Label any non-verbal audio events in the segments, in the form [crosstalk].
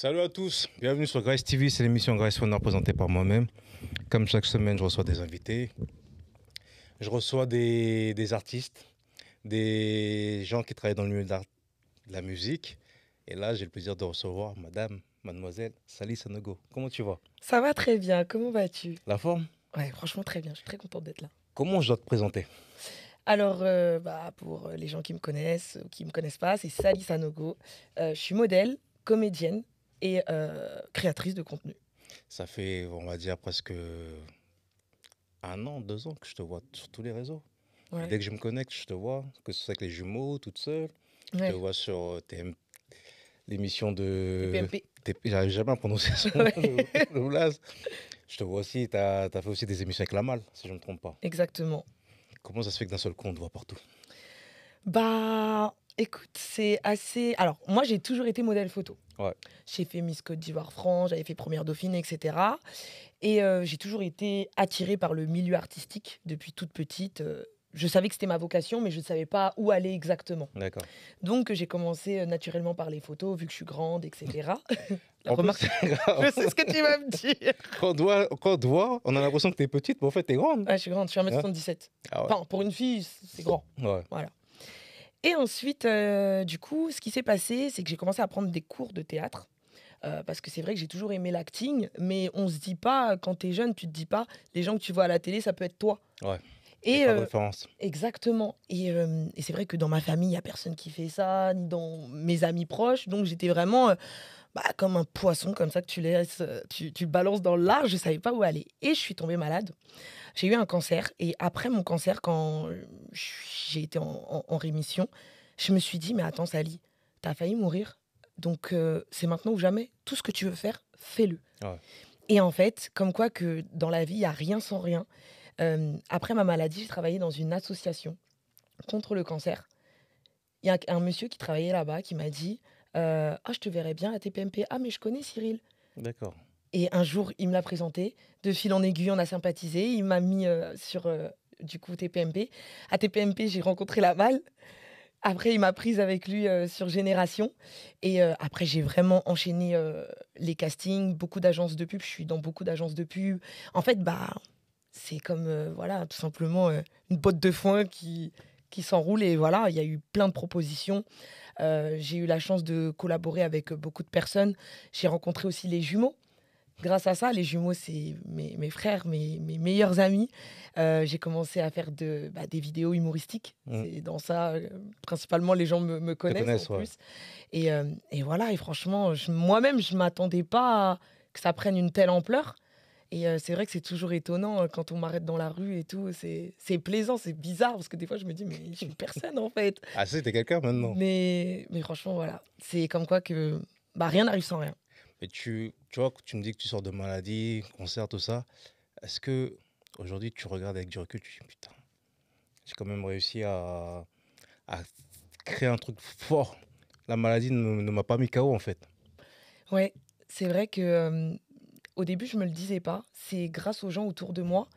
Salut à tous, bienvenue sur Grace TV, c'est l'émission Grace Honor présentée par moi-même. Comme chaque semaine, je reçois des invités, je reçois des, artistes, des gens qui travaillent dans le milieu de, la musique. Et là, j'ai le plaisir de recevoir Madame, Mademoiselle Sally Sanogo. Comment tu vas Ça va très bien, comment vas-tu La forme Ouais, franchement très bien, je suis très contente d'être là. Comment je dois te présenter alors, euh, bah, pour les gens qui me connaissent ou qui ne me connaissent pas, c'est Sally Sanogo. Euh, je suis modèle, comédienne, et euh, créatrice de contenu. Ça fait, on va dire, presque un an, deux ans que je te vois sur tous les réseaux. Dès que je me connecte, je te vois, que ce soit avec les jumeaux, toute seule. Je te vois sur euh, l'émission de. TPMP. J'arrive jamais à prononcer son [laughs] [laughs] Je te vois aussi, tu as... as, fait aussi des émissions avec la malle, si je ne me trompe pas. Exactement. Comment ça se fait que d'un seul coup, on te voit partout Bah, écoute, c'est assez. Alors, moi, j'ai toujours été modèle photo. J'ai fait Miss Côte d'Ivoire France, j'avais fait Première Dauphine, etc. Et euh, j'ai toujours été attirée par le milieu artistique depuis toute petite. Euh, je savais que c'était ma vocation, mais je ne savais pas où aller exactement. D'accord. Donc euh, j'ai commencé naturellement par les photos, vu que je suis grande, etc. [laughs] [laughs] La remarque, [laughs] je sais ce que tu vas me dire. Quand on, doit, quand on, on a l'impression que tu es petite, mais en fait, tu es grande. je suis grande, je suis 1m77. Hein ah pour une fille, c'est grand. Voilà. Et ensuite, euh, du coup, ce qui s'est passé, c'est que j'ai commencé à prendre des cours de théâtre. Euh, parce que c'est vrai que j'ai toujours aimé l'acting, mais on se dit pas, quand tu es jeune, tu te dis pas, les gens que tu vois à la télé, ça peut être toi. Ouais. Et euh, référence. Exactement. Et, et c'est vrai que dans ma famille, il n'y a personne qui fait ça, ni dans mes amis proches. Donc j'étais vraiment bah, comme un poisson, comme ça, que tu laisses, euh, tu, balances dans le Je Je savais pas où aller. Et je suis tombée malade. J'ai eu un cancer. Et après mon cancer, quand j'ai été en, rémission, je me suis dit, mais attends, Sally, as failli mourir. Donc, euh, c'est maintenant ou jamais. Tout ce que tu veux faire, fais-le. Ah et en fait, comme quoi que dans la vie, il n'y a rien sans rien. Euh, après ma maladie, j'ai travaillé dans une association contre le cancer. Il y a un monsieur qui travaillait là-bas qui m'a dit euh, ah, je te verrais bien à TPMP. Ah, mais je connais Cyril. D'accord. Et un jour, il me l'a présenté. De fil en aiguille, on a sympathisé. Il m'a mis euh, sur, euh, du coup, TPMP. À TPMP, j'ai rencontré la malle. Après, il m'a prise avec lui sur Génération. Et après, j'ai vraiment enchaîné les castings, beaucoup d'agences de pub. Je suis dans beaucoup d'agences de pub. En fait, bah, c'est comme, voilà, tout simplement une botte de foin qui, qui s'enroule. Et voilà, il y a eu plein de propositions. Euh, j'ai eu la chance de collaborer avec euh, beaucoup de personnes. J'ai rencontré aussi les jumeaux. Grâce à ça, les jumeaux, c'est mes, frères, mes, meilleurs amis. Euh, j'ai commencé à faire bah, des vidéos humoristiques. Mmh. dans ça, principalement, les gens me, connaissent, plus. Et, voilà, et franchement, moi-même, je ne m'attendais pas que ça prenne une telle ampleur. Et c'est vrai que c'est toujours étonnant hein, quand on m'arrête dans la rue et tout. C'est plaisant, c'est bizarre parce que des fois je me dis, mais je suis personne en fait. Ah, si, quelqu'un maintenant. Mais, mais franchement, voilà. C'est comme quoi que bah, rien n'arrive sans rien. Mais tu, tu vois, tu me dis que tu sors de maladie, concert, tout ça. Est-ce que aujourd'hui tu regardes avec du recul, tu dis, putain, j'ai quand même réussi à, créer un truc fort. La maladie ne, m'a pas mis KO en fait. Ouais, c'est vrai que au début, je me le disais pas. C'est grâce aux gens autour de moi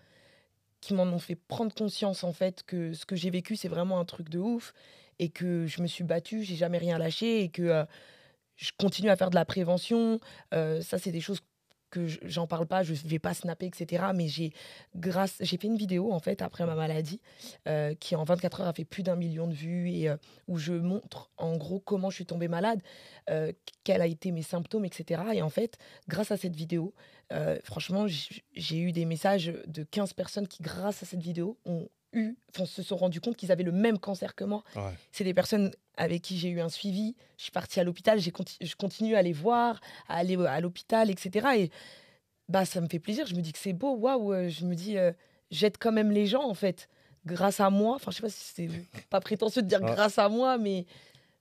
qui m'en ont fait prendre conscience en fait que ce que j'ai vécu c'est vraiment un truc de ouf et que je me suis battue, j'ai jamais rien lâché et que euh, je continue à faire de la prévention. Euh, ça c'est des choses que j'en parle pas, je vais pas snapper, etc. Mais j'ai grâce, j'ai fait une vidéo en fait après ma maladie euh, qui en 24 heures a fait plus d'un million de vues et euh, où je montre en gros comment je suis tombée malade, euh, quels a été mes symptômes, etc. Et en fait, grâce à cette vidéo, franchement, j'ai eu des messages de 15 personnes qui, grâce à cette vidéo, ont eu, se sont rendus compte qu'ils avaient le même cancer que moi. C'est des personnes avec qui j'ai eu un suivi. Je suis partie à l'hôpital, je continue à les voir, à aller euh, à l'hôpital, etc. Et bah, ça me fait plaisir. Je me dis que c'est beau, waouh. Euh, je me dis, euh, j'aide quand même les gens, en fait, grâce à moi. Enfin, je sais pas si c'est pas prétentieux de dire [laughs] grâce à moi, mais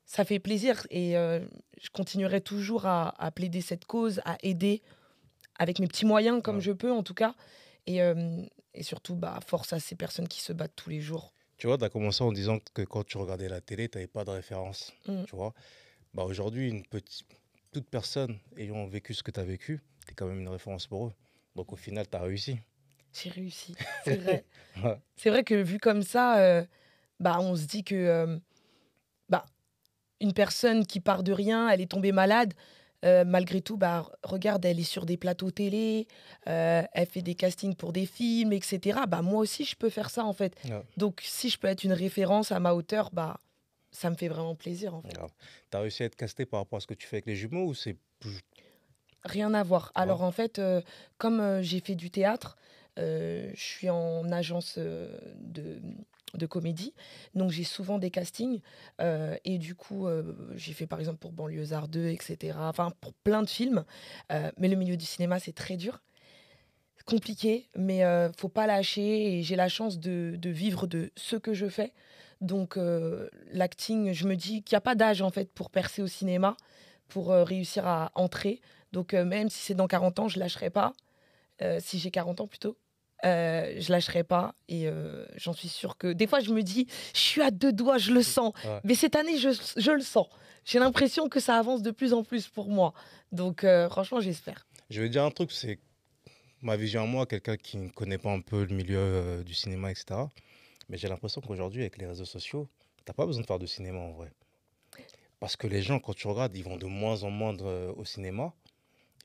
ça fait plaisir. Et je continuerai toujours à, plaider cette cause, à aider avec mes petits moyens, comme je peux, en tout cas. Et, et surtout, bah, force à ces personnes qui se battent tous les jours tu vois, tu as commencé en disant que quand tu regardais la télé, tu n'avais pas de référence. Mm. Tu vois bah, Aujourd'hui, une petite, toute personne ayant vécu ce que tu as vécu, tu es quand même une référence pour eux. Donc au final, tu as réussi. J'ai réussi, [laughs] c'est vrai. C'est vrai que vu comme ça, euh, bah, on se dit que euh, bah, une personne qui part de rien, elle est tombée malade, euh, malgré tout, bah, regarde, elle est sur des plateaux télé, euh, elle fait des castings pour des films, etc. Bah, moi aussi, je peux faire ça, en fait. Donc, si je peux être une référence à ma hauteur, bah, ça me fait vraiment plaisir, en fait. Tu as réussi à être casté par rapport à ce que tu fais avec les jumeaux ou c'est... Rien à voir. Alors, en fait, euh, comme j'ai fait du théâtre, je suis en agence de de comédie. Donc j'ai souvent des castings euh, et du coup euh, j'ai fait par exemple pour Banlieusard 2, etc. Enfin pour plein de films. Euh, mais le milieu du cinéma c'est très dur, compliqué, mais faut pas lâcher et j'ai la chance de, vivre de ce que je fais. Donc l'acting, je me dis qu'il n'y a pas d'âge en fait pour percer au cinéma, pour réussir à entrer. Donc même si c'est dans 40 ans, je lâcherai pas. si j'ai 40 ans plutôt, euh, je lâcherai pas et euh, j'en suis sûre que des fois je me dis je suis à deux doigts, je le sens. Mais cette année je, le sens. J'ai l'impression que ça avance de plus en plus pour moi. Donc euh, franchement j'espère. Je vais dire un truc, c'est ma vision à moi, quelqu'un qui ne connaît pas un peu le milieu du cinéma, etc. Mais j'ai l'impression qu'aujourd'hui avec les réseaux sociaux, t'as pas besoin de faire de cinéma en vrai. Parce que les gens, quand tu regardes, ils vont de moins en moins au cinéma.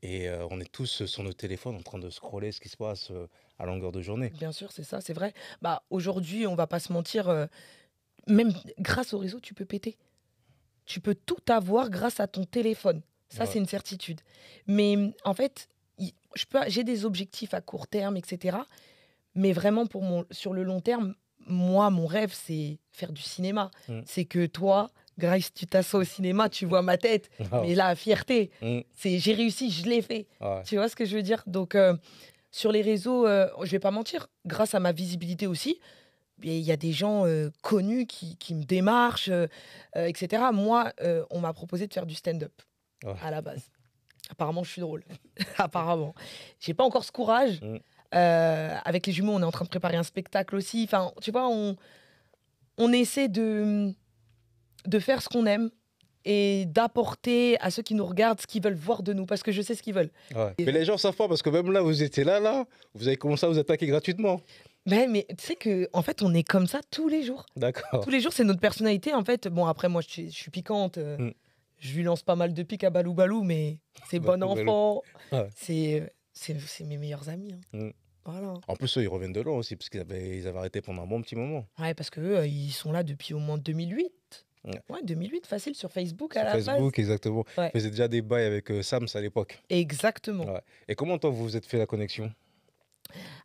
Et euh, on est tous sur nos téléphones en train de scroller ce qui se passe euh, à longueur de journée. Bien sûr, c'est ça, c'est vrai. Bah, Aujourd'hui, on va pas se mentir, euh, même grâce au réseau, tu peux péter. Tu peux tout avoir grâce à ton téléphone. Ça, c'est une certitude. Mais en fait, j'ai des objectifs à court terme, etc. Mais vraiment, pour mon, sur le long terme, moi, mon rêve, c'est faire du cinéma. Mm. C'est que toi, Grace, tu t'assois au cinéma, tu vois ma tête, [laughs] mais la fierté, mm. c'est j'ai réussi, je l'ai fait. Tu vois ce que je veux dire Donc, euh, sur les réseaux, euh, je vais pas mentir, grâce à ma visibilité aussi, il y a des gens euh, connus qui, me démarchent, etc. Moi, on m'a proposé de faire du stand-up à la base. Apparemment, je suis drôle. [laughs] Apparemment. J'ai pas encore ce courage. Mm. avec les jumeaux, on est en train de préparer un spectacle aussi. Enfin, tu vois, on, on essaie de de faire ce qu'on aime et d'apporter à ceux qui nous regardent ce qu'ils veulent voir de nous, parce que je sais ce qu'ils veulent. Ah mais les gens savent pas, parce que même là, vous étiez là, là, vous avez commencé à vous attaquer gratuitement. Mais, mais tu sais que en fait, on est comme ça tous les jours. D'accord. Tous les jours, c'est notre personnalité. En fait, bon, après, moi, je, suis piquante. Euh, mm. Je lui lance pas mal de piques à Balou Balou, mais c'est bah, bon enfant. Ah c'est, c'est, mes meilleurs amis. Hein. Mm. Voilà. En plus, eux, ils reviennent de loin aussi, parce qu'ils avaient, ils avaient arrêté pendant un bon petit moment. Ouais, parce qu'eux, ils sont là depuis au moins 2008. Ouais, 2008, facile sur Facebook à la Facebook, exactement. Vous déjà des bails avec euh, Sams à l'époque. Exactement. Et comment toi vous vous êtes fait la connexion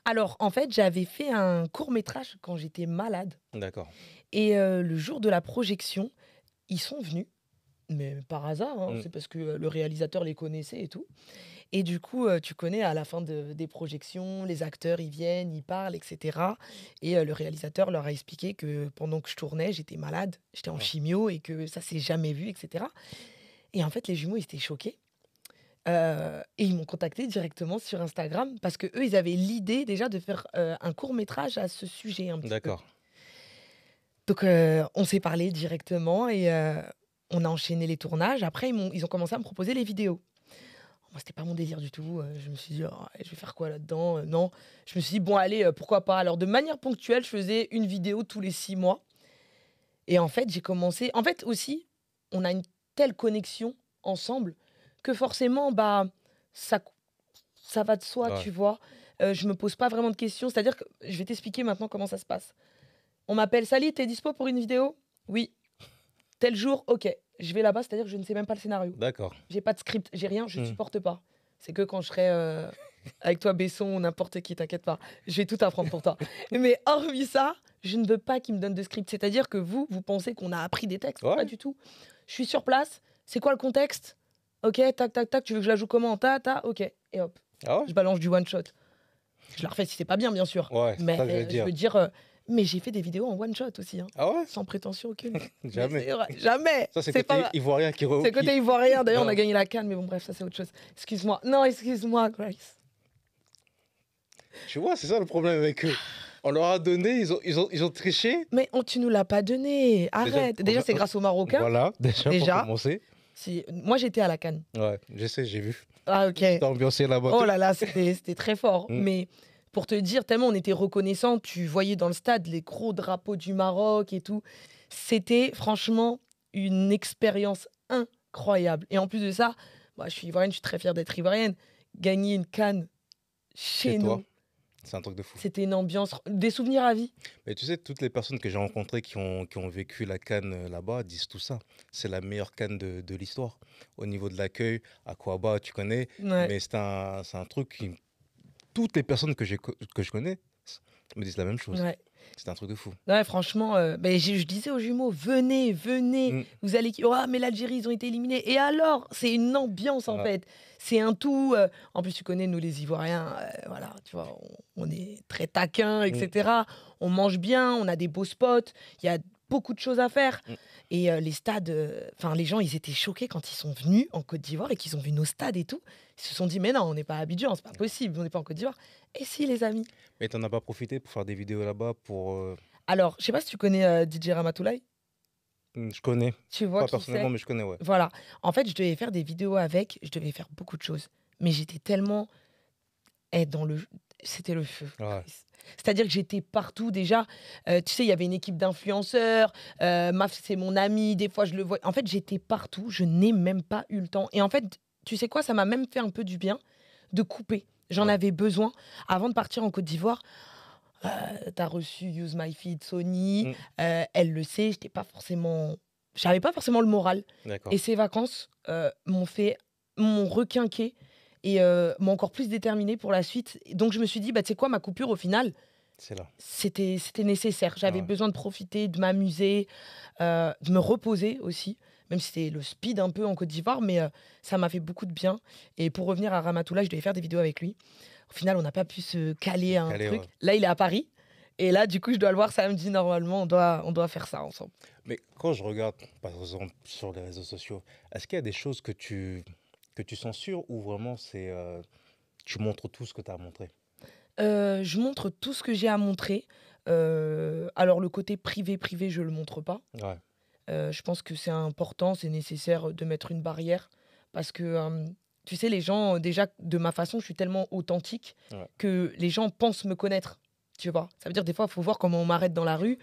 alors, en fait, j'avais fait un court métrage quand j'étais malade. D'accord. Et euh, le jour de la projection, ils sont venus mais par hasard, hein, mm. c'est parce que euh, le réalisateur les connaissait et tout. Et du coup, euh, tu connais à la fin de, des projections, les acteurs, ils viennent, ils parlent, etc. Et euh, le réalisateur leur a expliqué que pendant que je tournais, j'étais malade, j'étais en chimio et que ça s'est jamais vu, etc. Et en fait, les jumeaux, ils étaient choqués. et ils m'ont contacté directement sur Instagram parce que eux, ils avaient l'idée déjà de faire un court métrage à ce sujet. D'accord. Donc, on s'est parlé directement et on a enchaîné les tournages. Après, ils, ont, commencé à me proposer les vidéos. Moi, c'était pas mon désir du tout. Euh, je me suis dit, oh, je vais faire quoi là-dedans euh, Non. Je me suis dit, bon, allez, euh, pourquoi pas Alors, de manière ponctuelle, je faisais une vidéo tous les six mois. Et en fait, j'ai commencé. En fait, aussi, on a une telle connexion ensemble que forcément, bah, ça, ça va de soi, tu vois. Je je me pose pas vraiment de questions. C'est-à-dire que je vais t'expliquer maintenant comment ça se passe. On m'appelle Sally, es dispo pour une vidéo Oui tel jour, ok, je vais là-bas, c'est-à-dire que je ne sais même pas le scénario. D'accord. J'ai pas de script, j'ai rien, je ne hmm. supporte pas. C'est que quand je serai euh, avec toi, Besson, ou n'importe qui, t'inquiète pas, je vais tout apprendre pour toi. [laughs] Mais hormis ça, je ne veux pas qu'il me donne de script. C'est-à-dire que vous, vous pensez qu'on a appris des textes Pas du tout. Je suis sur place, c'est quoi le contexte Ok, tac, tac, tac, tu veux que je la joue comment Ta, ta, ok, et hop. Ah je balance du one shot. Je la refais si c'est pas bien, bien sûr. Ouais, mais ça, je, euh, je veux dire, euh, mais j'ai fait des vidéos en one shot aussi. Hein. Ah Sans prétention aucune. [laughs] jamais. Jamais. Ça, c'est côté ivoirien qui C'est côté ivoirien. D'ailleurs, on a gagné la canne, mais bon, bref, ça, c'est autre chose. Excuse-moi. Non, excuse-moi, Grace. Tu vois, c'est ça le problème avec eux. On leur a donné, ils ont, ils ont, ils ont triché. Mais on, tu nous l'as pas donné. Arrête. Déjà, c'est grâce aux Marocains. Voilà, [laughs] déjà, Si, moi, j'étais à la canne. Ouais, je sais, j'ai vu. Ah, ok. T'as ambiancé là-bas. Oh là là, c'était très fort. Mm. Mais pour te dire tellement on était reconnaissants, Tu voyais dans le stade les gros drapeaux du Maroc et tout. C'était franchement une expérience incroyable. Et en plus de ça, moi bah, je suis ivoirienne, je suis très fière d'être ivoirienne. Gagner une canne chez, nous. C'est un truc de fou. C'était une ambiance, des souvenirs à vie. Mais tu sais, toutes les personnes que j'ai rencontrées qui ont, vécu la canne euh, là-bas disent tout ça. C'est la meilleure canne de, l'histoire. Au niveau de l'accueil, à bas tu connais. Mais c'est un, un, truc qui, toutes les personnes que, que je connais me disent la même chose. C'est un truc de fou. franchement, euh, je, disais aux jumeaux, venez, venez, mm. vous allez... Oh, mais l'Algérie, ils ont été éliminés. Et alors, c'est une ambiance, en ah. fait. C'est un tout. Euh, en plus, tu connais, nous, les Ivoiriens, euh, voilà, tu vois, on, est très taquins, etc. Mm. On mange bien, on a des beaux spots. Il y a beaucoup de choses à faire. Mm. Et euh, les stades, euh, enfin, les gens, ils étaient choqués quand ils sont venus en Côte d'Ivoire et qu'ils ont vu nos stades et tout. Ils se sont dit, mais non, on n'est pas à c'est pas mm. possible, on n'est pas en Côte d'Ivoire. Et si, les amis. Mais t'en as pas profité pour faire des vidéos là-bas pour. Euh, Alors, je sais pas si tu connais DJ Ramatoulaye. Hmm, je connais. Tu vois, pas personnellement, mais je connais, ouais. Voilà. En fait, je devais faire des vidéos avec, je devais faire beaucoup de choses. Mais j'étais tellement. Eh, dans le. C'était le feu. C'est-à-dire que j'étais partout déjà. Euh, tu sais, il y avait une équipe d'influenceurs. Euh, Maf, c'est mon ami. Des fois, je le vois. En fait, j'étais partout. Je n'ai même pas eu le temps. Et en fait, tu sais quoi Ça m'a même fait un peu du bien de couper. J'en avais besoin avant de partir en Côte d'Ivoire. Euh, T'as reçu Use My Feed, Sony. Mm. Euh, elle le sait. J'étais pas forcément. J'avais pas forcément le moral. Et ces vacances euh, m'ont fait, m'ont requinqué et euh, m'a encore plus déterminée pour la suite. Donc je me suis dit, bah, tu sais quoi, ma coupure au final, c'était nécessaire. J'avais besoin de profiter, de m'amuser, euh, de me reposer aussi, même si c'était le speed un peu en Côte d'Ivoire, mais euh, ça m'a fait beaucoup de bien. Et pour revenir à Ramatoula, je devais faire des vidéos avec lui. Au final, on n'a pas pu se caler un truc. Là, il est à Paris. Et là, du coup, je dois le voir samedi. Normalement, on doit, on doit faire ça ensemble. Mais quand je regarde, par exemple, sur les réseaux sociaux, est-ce qu'il y a des choses que tu que tu censures ou vraiment c'est euh, tu montres tout ce que tu as à euh, Je montre tout ce que j'ai à montrer. Euh, alors le côté privé privé, je le montre pas. je pense que c'est important, c'est nécessaire de mettre une barrière parce que tu sais les gens déjà de ma façon, je suis tellement authentique que les gens pensent me connaître. Tu vois, ça veut dire des fois il faut voir comment on m'arrête dans la rue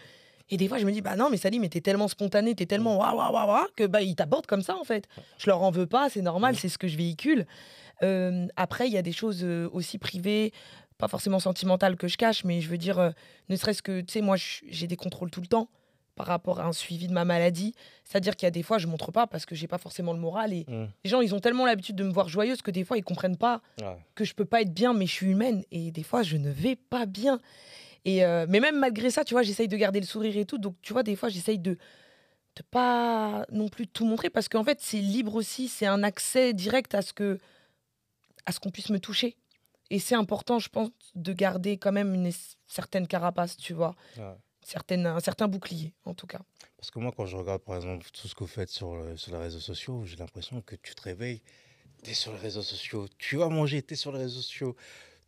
et des fois, je me dis, bah non, mais Salim, était tellement spontané, t'es tellement waouh, waouh, waouh, que bah, ils t'abordent comme ça, en fait. Je leur en veux pas, c'est normal, mm. c'est ce que je véhicule. Euh, après, il y a des choses euh, aussi privées, pas forcément sentimentales que je cache, mais je veux dire, euh, ne serait-ce que, tu sais, moi, j'ai des contrôles tout le temps par rapport à un suivi de ma maladie. C'est-à-dire qu'il y a des fois, je montre pas parce que j'ai pas forcément le moral. Et mm. les gens, ils ont tellement l'habitude de me voir joyeuse que des fois, ils comprennent pas que je peux pas être bien, mais je suis humaine. Et des fois, je ne vais pas bien. Euh, mais même malgré ça, tu vois, j'essaye de garder le sourire et tout. Donc, tu vois, des fois, j'essaye de de pas non plus tout montrer parce qu'en fait, c'est libre aussi. C'est un accès direct à ce que à ce qu'on puisse me toucher. Et c'est important, je pense, de garder quand même une certaine carapace, tu vois. Certaines, un certain bouclier, en tout cas. Parce que moi, quand je regarde, par exemple, tout ce que vous faites sur, euh, sur les réseaux sociaux, j'ai l'impression que tu te réveilles, tu es sur les réseaux sociaux, tu vas manger, tu es sur les réseaux sociaux.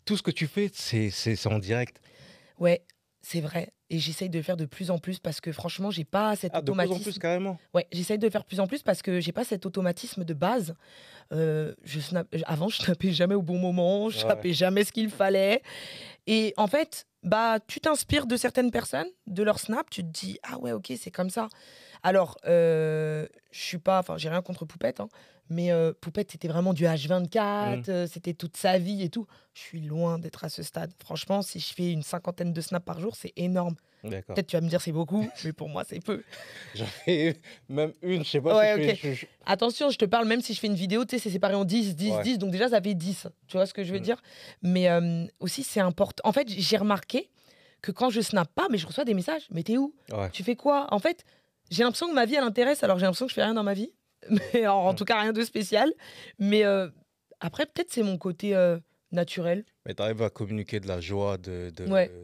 Tout ce que tu fais, c'est en direct. Ouais, c'est vrai. Et j'essaye de faire de plus en plus parce que franchement, j'ai pas cet automatisme. Ah, de plus en plus, carrément. Ouais, j'essaye de faire plus en plus parce que j'ai pas cet automatisme de base. Euh, je snap... Avant, je tapais jamais au bon moment, je snapais jamais ce qu'il fallait. Et en fait, bah, tu t'inspires de certaines personnes, de leur snap, tu te dis ah ouais, ok, c'est comme ça. Alors, euh, je suis pas, enfin, j'ai rien contre Poupette, hein, mais euh, Poupette, c'était vraiment du H24, mmh. euh, c'était toute sa vie et tout. Je suis loin d'être à ce stade. Franchement, si je fais une cinquantaine de snaps par jour, c'est énorme. Peut-être tu vas me dire c'est beaucoup, [laughs] mais pour moi c'est peu. [laughs] J'en fais même une, je sais pas si okay. je... Attention, je te parle, même si je fais une vidéo, c'est séparé en 10, 10, 10, donc déjà ça fait 10. Tu vois ce que je veux mmh. dire Mais euh, aussi, c'est important. En fait, j'ai remarqué que quand je snap pas, mais je reçois des messages, mais t'es où Tu fais quoi En fait, j'ai l'impression que ma vie elle intéresse, alors j'ai l'impression que je fais rien dans ma vie. [laughs] mais en, tout cas rien de spécial. Mais euh, après, peut-être c'est mon côté euh, naturel. Mais tu arrives à communiquer de la joie, de,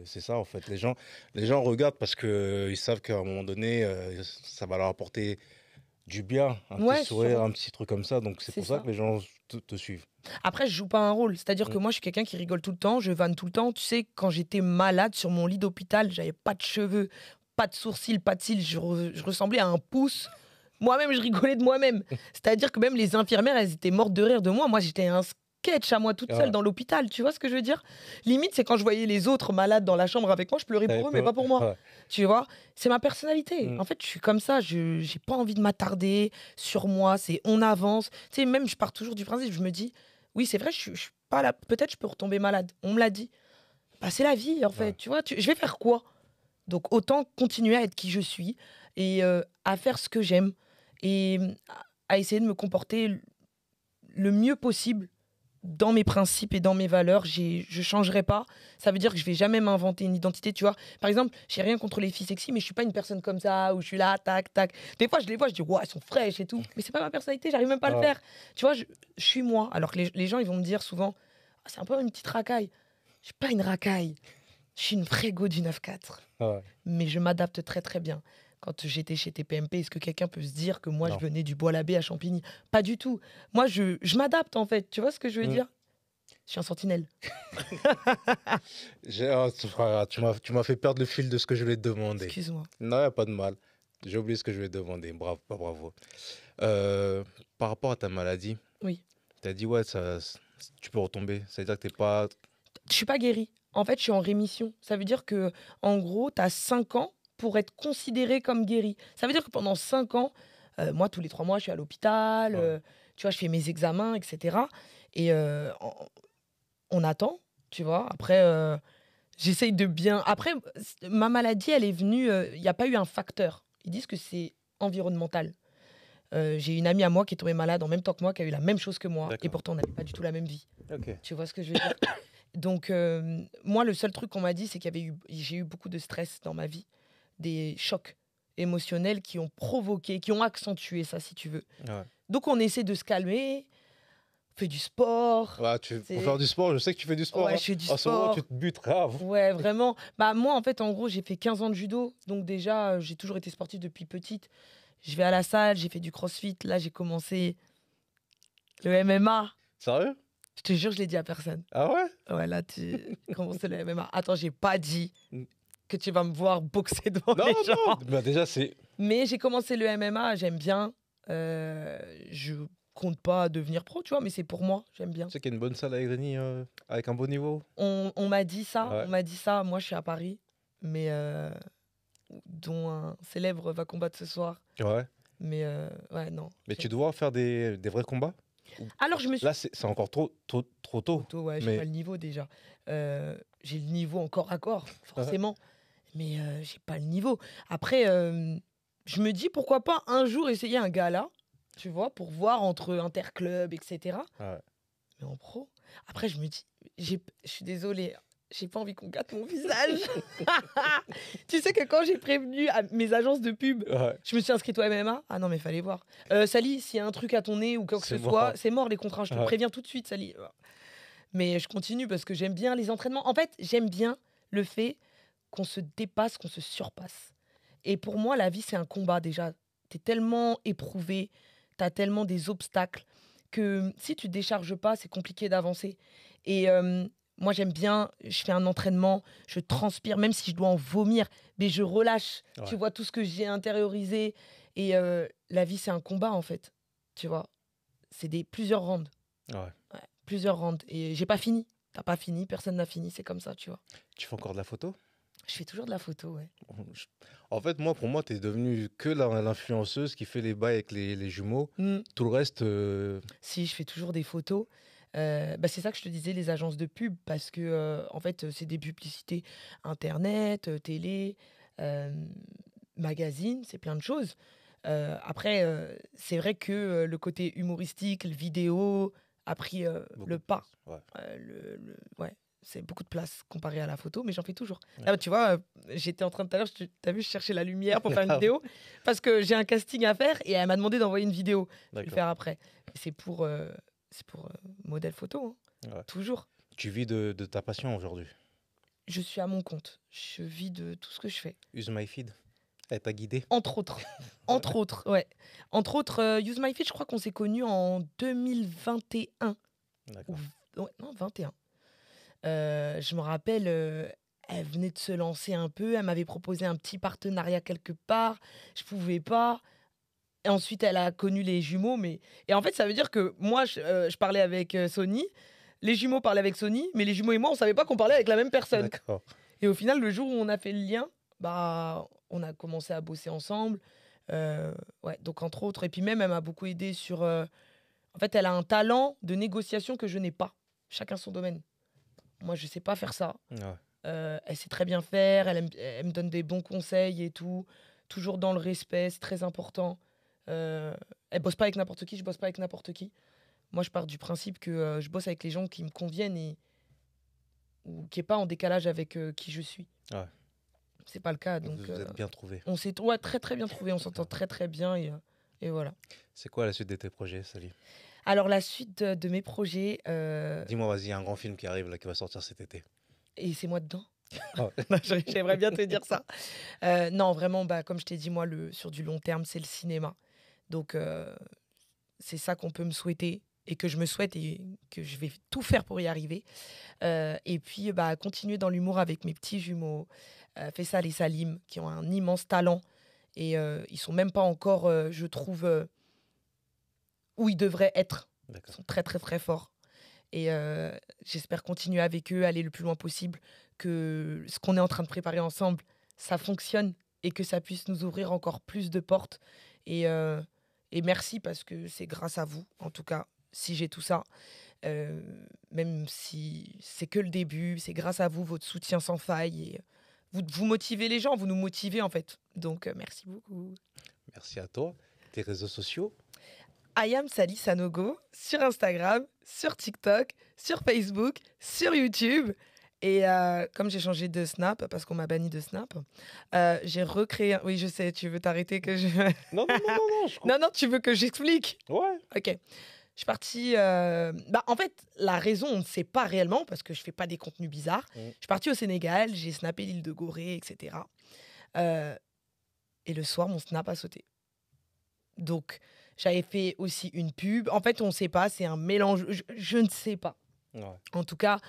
c'est ça en fait. Les gens, les gens regardent parce que euh, ils savent qu'à un moment donné, ça va leur apporter du bien, un petit sourire, un petit truc comme ça. Donc c'est pour ça. que les gens te, suivent. Après, je joue pas un rôle. C'est-à-dire que mm. moi, je suis quelqu'un qui rigole tout le temps, je vanne tout le temps. Tu sais, quand j'étais malade sur mon lit d'hôpital, j'avais pas de cheveux, pas de sourcils, pas de cils. je ressemblais à un pouce. Moi-même, je rigolais de moi-même. [laughs] C'est-à-dire que même les infirmières, elles étaient mortes de rire de moi. Moi, j'étais un sketch à moi toute seule dans l'hôpital. Tu vois ce que je veux dire Limite, c'est quand je voyais les autres malades dans la chambre avec moi, je pleurais pour eux, mais pas pour moi. Tu vois C'est ma personnalité. Mm. En fait, je suis comme ça. Je n'ai pas envie de m'attarder sur moi. C'est on avance. Tu sais, même, je pars toujours du principe. Je me dis, oui, c'est vrai, je, suis pas là. Peut-être je peux retomber malade. On me l'a dit. Bah, c'est la vie, en fait. Tu vois, je vais faire quoi Donc, autant continuer à être qui je suis et euh, à faire ce que j'aime et hum, à essayer de me comporter le mieux possible dans mes principes et dans mes valeurs. je je changerai pas. Ça veut dire que je vais jamais m'inventer une identité, tu vois. Par exemple, j'ai rien contre les filles sexy, mais je suis pas une personne comme ça où je suis là, tac, tac. Des fois, je les vois, je dis, ouais, elles sont fraîches et tout. Mais c'est pas ma personnalité, j'arrive même pas à le faire. Tu vois, je, suis moi. Alors que les, gens, ils vont me dire souvent, ah, c'est un peu une petite racaille. Je suis pas une racaille. Je suis une frégo du 9-4. Mais je m'adapte très très bien quand j'étais chez TPMP, est-ce que quelqu'un peut se dire que moi, je venais du bois Labé à Champigny Pas du tout. Moi, je, je m'adapte, en fait. Tu vois ce que je veux mm. dire je suis un sentinelle. [laughs] Oh, tu m'as fait perdre le fil de ce que je voulais te demander. Excuse-moi. Non, il a pas de mal. J'ai oublié ce que je voulais te demander. Bravo. bravo. Euh, par rapport à ta maladie, oui. tu as dit, ouais, tu peux retomber. Ça veut dire que tu pas. Je suis pas guéri En fait, je suis en rémission. Ça veut dire que, en gros, tu as 5 ans pour être considéré comme guéri. Ça veut dire que pendant cinq ans, euh, moi, tous les trois mois, je suis à l'hôpital, euh, tu vois, je fais mes examens, etc. Et euh, on attend, tu vois. Après, j'essaye de bien. Après, ma maladie, elle est venue, il n'y a pas eu un facteur. Ils disent que c'est environnemental. j'ai une amie à moi qui est tombée malade en même temps que moi, qui a eu la même chose que moi, et pourtant on n'avait pas du tout la même vie. Tu vois ce que je veux dire [coughs] Donc moi, le seul truc qu'on m'a dit, c'est qu'il y avait eu, j'ai eu beaucoup de stress dans ma vie, des chocs émotionnels qui ont provoqué, qui ont accentué ça, si tu veux. Ah Donc on essaie de se calmer, fait du sport. Ouais, ah, tu, faire du sport, je sais que tu fais du sport. Ouais, hein. je fais du sport. ce tu te butes grave. Ouais, vraiment. Bah, moi, en fait, en gros, j'ai fait 15 ans de judo. Donc, déjà, euh, j'ai toujours été sportive depuis petite. Je vais à la salle, j'ai fait du crossfit. Là, j'ai commencé le MMA. Sérieux Je te jure, je l'ai dit à personne. Ah ouais Ouais, là, tu commences le MMA. Attends, j'ai pas dit que tu vas me voir boxer devant les gens. bah déjà, c'est. Mais j'ai commencé le MMA, j'aime bien. Euh, je compte pas devenir pro, tu vois, mais c'est pour moi, j'aime bien. Tu sais qu'il y a une bonne salle à Grigny euh, avec un bon niveau On, m'a dit ça, on m'a dit ça. Moi, je suis à Paris, mais euh, dont un célèbre va combattre ce soir. Ouais. Mais euh, ouais, non. Mais tu dois faire des, des vrais combats alors je me suis... Là, c'est encore trop, trop, tôt. tôt ouais, j'ai pas le niveau déjà. j'ai le niveau encore à corps, forcément mais euh, j'ai pas le niveau. Après, je me dis pourquoi pas un jour essayer un gala, tu vois, pour voir entre interclubs, etc. Ah mais en pro. Après, je me dis, je suis désolée, j'ai pas envie qu'on gâte mon visage. [laughs] tu sais que quand j'ai prévenu mes agences de pub, ah je me suis inscrite au MMA. Ah non, mais il fallait voir. Euh, Sally, s'il y a un truc à ton nez ou quoi que ce soit, c'est mort les contrats. Je te ah préviens tout de suite, Sally. Mais je continue parce que j'aime bien les entraînements. En fait, j'aime bien le fait qu'on se dépasse, qu'on se surpasse. Et pour moi, la vie, c'est un combat déjà. Tu es tellement éprouvé, tu as tellement des obstacles que si tu décharges pas, c'est compliqué d'avancer. Et euh, moi, j'aime bien, je fais un entraînement, je transpire, même si je dois en vomir, mais je relâche. Tu vois tout ce que j'ai intériorisé. Et euh, la vie, c'est un combat, en fait. Tu vois, c'est des plusieurs rondes. plusieurs rondes. Et j'ai pas fini. T'as pas fini, personne n'a fini, c'est comme ça, tu vois. Tu fais encore de la photo je fais toujours de la photo, ouais. En fait, moi, pour moi, tu es devenue que l'influenceuse qui fait les bails avec les, jumeaux. Hmm. Tout le reste. Euh, si, je fais toujours des photos. Euh, bah, c'est ça que je te disais, les agences de pub, parce que, euh, en fait, c'est des publicités internet, télé, magazine, c'est plein de choses. après, c'est vrai que le côté humoristique, le vidéo, a pris le pas. ouais c'est beaucoup de place comparé à la photo, mais j'en fais toujours. Ah, bah, tu vois, euh, j'étais en train de tout à l'heure, tu as vu, je cherchais la lumière pour [laughs] faire une ah vidéo parce que j'ai un casting à faire et elle m'a demandé d'envoyer une vidéo. Je vais le faire après. C'est pour, euh, c'est pour euh, modèle photo, hein. ah toujours. Tu vis de, ta passion aujourd'hui Je suis à mon compte. Je vis de tout ce que je fais. Use my feed Elle t'a guidé Entre autres. [laughs] Entre autres, ouais. Entre autres, Use my feed, je crois qu'on s'est connus en 2021. D'accord. non, 21. Euh, je me rappelle, euh, elle venait de se lancer un peu, elle m'avait proposé un petit partenariat quelque part, je pouvais pas. Et ensuite, elle a connu les jumeaux, mais et en fait, ça veut dire que moi, je, euh, parlais avec Sony, les jumeaux parlaient avec Sony, mais les jumeaux et moi, on savait pas qu'on parlait avec la même personne. Et au final, le jour où on a fait le lien, bah, on a commencé à bosser ensemble. ouais, donc entre autres, et puis même, elle m'a beaucoup aidé sur. en fait, elle a un talent de négociation que je n'ai pas. Chacun son domaine. Moi, je sais pas faire ça. Euh, elle sait très bien faire, elle, elle, me donne des bons conseils et tout. Toujours dans le respect, c'est très important. Euh, elle bosse pas avec n'importe qui, je bosse pas avec n'importe qui. Moi, je pars du principe que euh, je bosse avec les gens qui me conviennent et ou qui est pas en décalage avec euh, qui je suis. Ouais. C'est pas le cas. Donc, vous, êtes bien trouvé. On s'est très très bien trouvé, on s'entend très très bien et, et voilà. C'est quoi la suite de tes projets, Sally alors, la suite de, mes projets. Euh, Dis-moi, vas-y, il y a un grand film qui arrive, là, qui va sortir cet été. Et c'est moi dedans ah [laughs] J'aimerais bien te dire ça. Euh, non, vraiment, bah, comme je t'ai dit, moi, le, sur du long terme, c'est le cinéma. Donc, euh, c'est ça qu'on peut me souhaiter et que je me souhaite et que je vais tout faire pour y arriver. et puis, bah, continuer dans l'humour avec mes petits jumeaux, Fessal et Salim, qui ont un immense talent. Et euh, ils sont même pas encore, je trouve, où ils devraient être. Ils sont très, très, très forts. Et euh, j'espère continuer avec eux, aller le plus loin possible, que ce qu'on est en train de préparer ensemble, ça fonctionne et que ça puisse nous ouvrir encore plus de portes. Et, euh, merci parce que c'est grâce à vous, en tout cas, si j'ai tout ça. Euh, même si c'est que le début, c'est grâce à vous, votre soutien sans faille. Et vous, vous motivez les gens, vous nous motivez en fait. Donc, merci beaucoup. Merci à toi. Tes réseaux sociaux am Sali Sanogo sur Instagram, sur TikTok, sur Facebook, sur YouTube. Et euh, comme j'ai changé de Snap, parce qu'on m'a banni de Snap, euh, j'ai recréé. Oui, je sais, tu veux t'arrêter que je. [laughs] non, non, non, non, non. [laughs] non, non, tu veux que j'explique Ouais. Ok. Je suis partie. Euh, bah, en fait, la raison, on ne sait pas réellement, parce que je fais pas des contenus bizarres. Mm. Je suis partie au Sénégal, j'ai snappé l'île de Gorée, etc. et le soir, mon Snap a sauté. Donc, j'avais fait aussi une pub. En fait, on ne sait pas, c'est un mélange. Je, ne sais pas. En tout cas,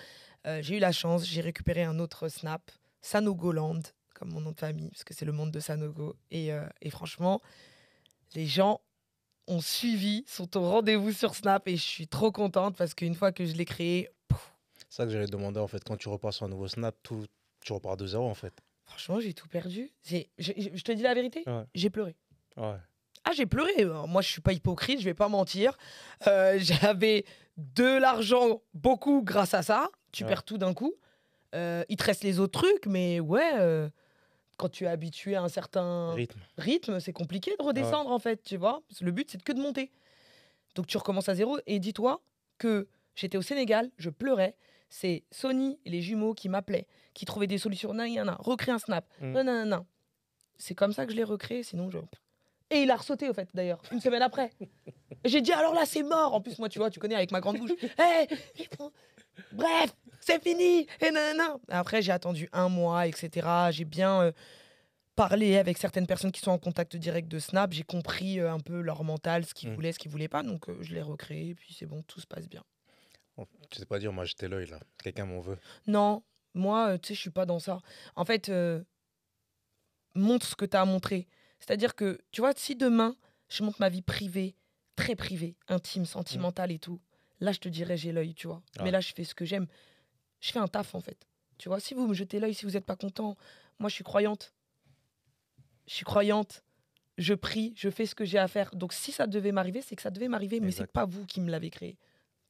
euh, j'ai eu la chance, j'ai récupéré un autre snap, Sanogoland, comme mon nom de famille, parce que c'est le monde de Sanogo. Et, euh, franchement, les gens ont suivi, sont au rendez-vous sur Snap et je suis trop contente parce qu'une fois que je l'ai créé. C'est ça que j'allais demander en fait. Quand tu repars sur un nouveau Snap, tout, tu repars de zéro en fait. Franchement, j'ai tout perdu. Je te dis la vérité, j'ai pleuré. Ouais. Ah, j'ai pleuré. Hein. Moi, je suis pas hypocrite, je vais pas mentir. Euh, [laughs] j'avais de l'argent, beaucoup grâce à ça. Tu perds tout d'un coup. Euh, il te reste les autres trucs, mais ouais, euh, quand tu es habitué à un certain rythme, c'est compliqué de ah redescendre en fait, tu vois. Le but, c'est que de monter. Donc tu recommences à zéro et dis-toi que j'étais au Sénégal, je pleurais. C'est Sony et les jumeaux qui m'appelaient, qui trouvaient des solutions. Non, il y en a, recréer un snap. Mm. non, non, C'est comme ça que je l'ai recréé, sinon je et il a ressauté, au fait, d'ailleurs, une semaine après. J'ai dit, alors là, c'est mort. En plus, moi, tu vois, tu connais avec ma grande bouche. [laughs] Eh, Bref, c'est fini. Et non. Après, j'ai attendu un mois, etc. J'ai bien euh, parlé avec certaines personnes qui sont en contact direct de Snap. J'ai compris euh, un peu leur mental, ce qu'ils mm. voulaient, ce qu'ils voulaient pas. Donc, euh, je l'ai recréé. puis, c'est bon, tout se passe bien. Tu tu sais pas dire, moi, j'étais l'œil, là. Quelqu'un m'en veut. Non, moi, tu sais, je suis pas dans ça. En fait, montre ce que tu as à c'est-à-dire que, tu vois, si demain, je montre ma vie privée, très privée, intime, sentimentale et tout, là, je te dirais, j'ai l'œil, tu vois. Mais là, je fais ce que j'aime. Je fais un taf, en fait. Tu vois, si vous me jetez l'œil, si vous n'êtes pas content, moi, je suis croyante. Je suis croyante. Je prie, je fais ce que j'ai à faire. Donc, si ça devait m'arriver, c'est que ça devait m'arriver, mais c'est pas vous qui me l'avez créé.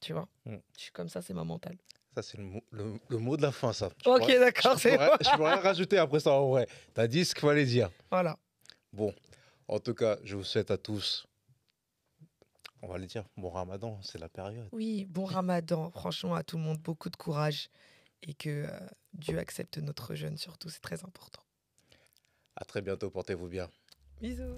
Tu vois mm. Je suis comme ça, c'est ma mentale. Ça, c'est le, le, mot de la fin, ça. ok, d'accord. Je, pourrais, je pourrais rajouter après ça, en vrai. T'as dit ce qu'il fallait dire. Voilà. Bon, en tout cas, je vous souhaite à tous, on va le dire, bon ramadan, c'est la période. Oui, bon ramadan, franchement, à tout le monde, beaucoup de courage et que euh, Dieu accepte notre jeûne surtout, c'est très important. À très bientôt, portez-vous bien. Bisous.